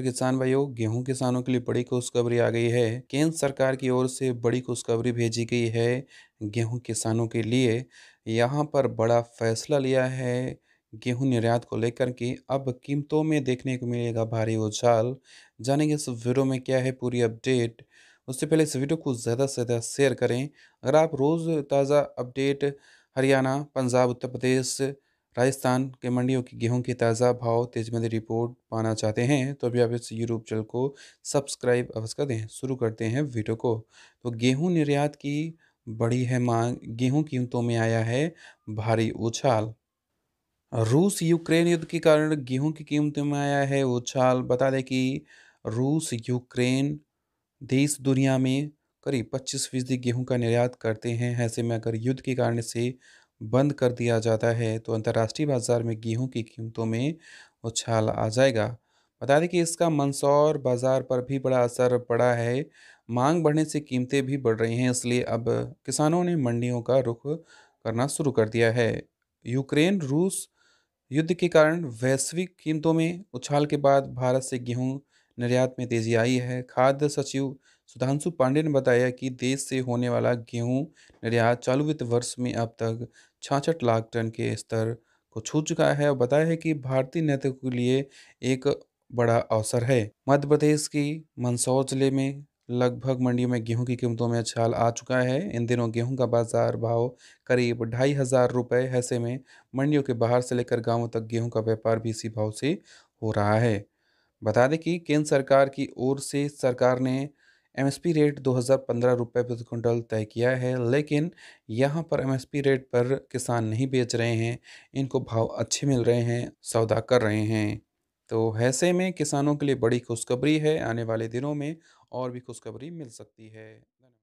तो किसान भाइयों गेहूं किसानों के लिए बड़ी खुशखबरी आ गई है केंद्र सरकार की ओर से बड़ी खुशखबरी भेजी गई है गेहूं किसानों के लिए यहाँ पर बड़ा फैसला लिया है गेहूं निर्यात को लेकर के अब कीमतों में देखने को मिलेगा भारी उछाल जानेंगे इस वीडियो में क्या है पूरी अपडेट उससे पहले इस वीडियो को ज़्यादा से ज़्यादा शेयर करें अगर आप रोज़ ताज़ा अपडेट हरियाणा पंजाब उत्तर प्रदेश राजस्थान के मंडियों की गेहूं की ताज़ा भाव तेजमंदी रिपोर्ट पाना चाहते हैं तो अभी आप इस यूट्यूब चैनल को सब्सक्राइब अवश्य कर दें शुरू करते हैं वीडियो को तो गेहूं निर्यात की बड़ी है मांग गेहूं कीमतों में आया है भारी उछाल रूस यूक्रेन युद्ध के कारण गेहूं की कीमतों में आया है उछाल बता दें कि रूस यूक्रेन देश दुनिया में करीब पच्चीस फीसदी गेहूँ का निर्यात करते हैं ऐसे में अगर युद्ध के कारण से बंद कर दिया जाता है तो अंतर्राष्ट्रीय बाज़ार में गेहूं की कीमतों में उछाल आ जाएगा बता दें कि इसका मंदसौर बाज़ार पर भी बड़ा असर पड़ा है मांग बढ़ने से कीमतें भी बढ़ रही हैं इसलिए अब किसानों ने मंडियों का रुख करना शुरू कर दिया है यूक्रेन रूस युद्ध के कारण वैश्विक कीमतों में उछाल के बाद भारत से गेहूं निर्यात में तेजी आई है खाद्य सचिव सुधांशु पांडे ने बताया कि देश से होने वाला गेहूं निर्यात चालू वित्त वर्ष में अब तक छाछठ लाख टन के स्तर को छू चुका है और बताया है कि भारतीय नेतृत्व के लिए एक बड़ा अवसर है मध्य प्रदेश की मंदसौर जिले में लगभग मंडियों में गेहूं की कीमतों में छाल आ चुका है इन दिनों गेहूं का बाजार भाव करीब ढाई हज़ार रुपये ऐसे में मंडियों के बाहर से लेकर गांवों तक गेहूं का व्यापार भी इसी भाव से हो रहा है बता दें कि केंद्र सरकार की ओर से सरकार ने एमएसपी रेट दो हज़ार पंद्रह रुपये प्रति क्विंटल तय किया है लेकिन यहाँ पर एमएसपी रेट पर किसान नहीं बेच रहे हैं इनको भाव अच्छे मिल रहे हैं सौदा कर रहे हैं तो ऐसे में किसानों के लिए बड़ी खुशखबरी है आने वाले दिनों में और भी खुशखबरी मिल सकती है